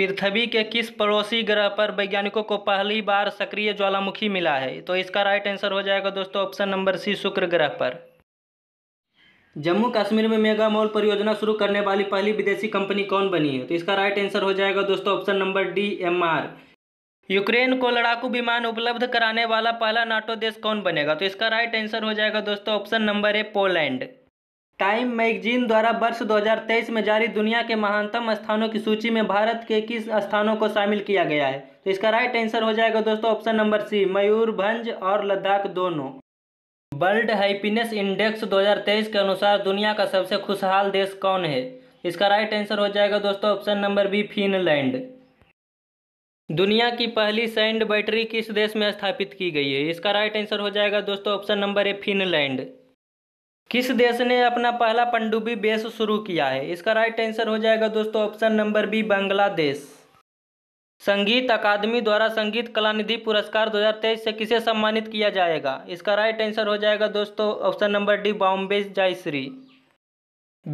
पृथ्वी के किस पड़ोसी ग्रह पर वैज्ञानिकों को पहली बार सक्रिय ज्वालामुखी मिला है तो इसका राइट आंसर हो जाएगा दोस्तों ऑप्शन नंबर सी शुक्र ग्रह पर जम्मू कश्मीर में मेगा मॉल परियोजना शुरू करने वाली पहली विदेशी कंपनी कौन बनी है तो इसका राइट आंसर हो जाएगा दोस्तों option number D M R Ukraine को लड़ाकू विमान उपलब्ध कराने वाला पहला नाटो देश कौन बनेगा तो इसका राइट आंसर हो जाएगा दोस्तों option number A Poland Time magazine द्वारा वर्ष 2023 में जारी दुनिया के महानतम स्थानों की सूची में भारत के किस स्थानों को शामिल किया गया है तो इसका राइट आंसर हो जाएगा दोस्तों ऑप्शन नंबर सी मयूरभंज और लद्दाख दोनों वर्ल्ड हैप्पीनेस इंडेक्स 2023 के अनुसार दुनिया का सबसे खुशहाल देश कौन है इसका राइट आंसर हो जाएगा दोस्तों ऑप्शन नंबर बी फिनलैंड दुनिया की पहली सैंड बैटरी किस देश में स्थापित की गई है इसका राइट आंसर हो जाएगा दोस्तों ऑप्शन नंबर ए फिनलैंड किस देश ने अपना पहला पंडुबी बेस शुरू किया है इसका राइट आंसर हो जाएगा दोस्तों ऑप्शन नंबर बी बांग्लादेश संगीत अकादमी द्वारा संगीत कला निधि पुरस्कार 2023 से किसे सम्मानित किया जाएगा इसका राइट आंसर हो जाएगा दोस्तों option number D Bombay Jayashri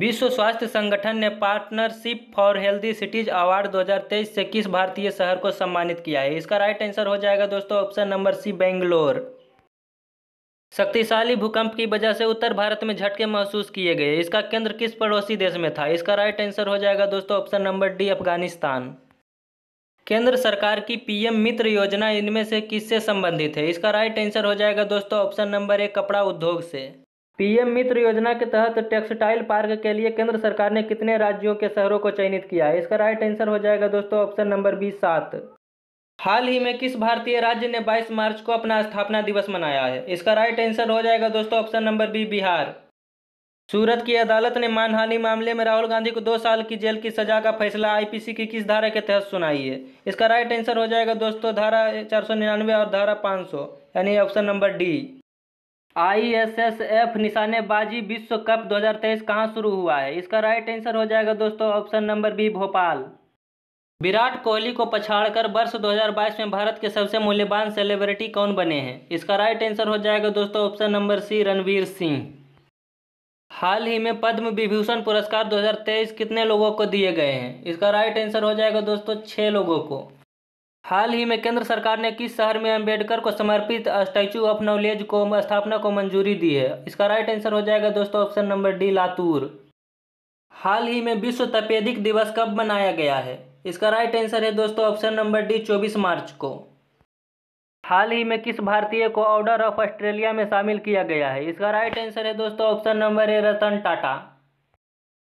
विश्व स्वास्थ्य संगठन ने partnership for healthy cities award 2023 से किस भारतीय शहर को सम्मानित किया है इसका राइट आंसर हो जाएगा दोस्तों ऑप्शन नंबर सी बेंगलोर शक्तिशाली भूकंप की वजह से उत्तर भारत में झटके महसूस किए गए इसका केंद्र किस पड़ोसी देश में था इसका राइट आंसर हो जाएगा दोस्तों ऑप्शन नंबर डी अफगानिस्तान केंद्र सरकार की पीएम मित्र योजना इनमें से किससे संबंधित है इसका राइट आंसर हो जाएगा दोस्तों ऑप्शन नंबर एक कपड़ा उद्योग से पीएम मित्र योजना के तहत टेक्सटाइल पार्क के लिए केंद्र सरकार ने कितने राज्यों के शहरों को चयनित किया है इसका राइट आंसर हो जाएगा दोस्तों ऑप्शन नंबर बी सात हाल ही में किस भारतीय राज्य ने 22 मार्च को अपना स्थापना दिवस मनाया है इसका राइट आंसर हो जाएगा दोस्तों option number B Bihar Surat की अदालत ने मानहानि मामले में राहुल गांधी को दो साल की जेल की सजा का फैसला आईपीसी की किस धारा के तहत सुनाई है इसका राइट आंसर हो जाएगा दोस्तों धारा चार और धारा पाँच यानी ऑप्शन नंबर डी एफ निशानेबाजी विश्व कप 2023 कहाँ शुरू हुआ है इसका राइट आंसर हो जाएगा दोस्तों option number B Bhopal Virat Kohli को पछाड़कर वर्ष 2022 में भारत के सबसे मूल्यवान सेलिब्रिटी कौन बने हैं इसका राइट आंसर हो जाएगा दोस्तों option number C Ranveer Singh हाल ही में पद्म विभूषण पुरस्कार 2023 कितने लोगों को दिए गए हैं इसका राइट आंसर हो जाएगा दोस्तों छः लोगों को हाल ही में केंद्र सरकार ने किस शहर में अम्बेडकर को समर्पित स्टैचू ऑफ नॉलेज को स्थापना को मंजूरी दी है इसका राइट आंसर हो जाएगा दोस्तों ऑप्शन नंबर डी लातूर हाल ही में विश्व तपेदिक दिवस कब मनाया गया है इसका राइट आंसर है दोस्तों ऑप्शन नंबर डी चौबीस मार्च को हाल ही में किस भारतीय को ऑर्डर ऑफ ऑस्ट्रेलिया में शामिल किया गया है इसका राइट आंसर है दोस्तों option number A Ratan Tata